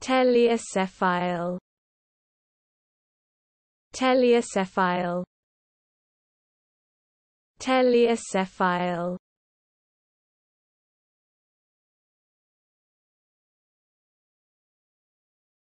Teleocephile Teleocephile Teleocephile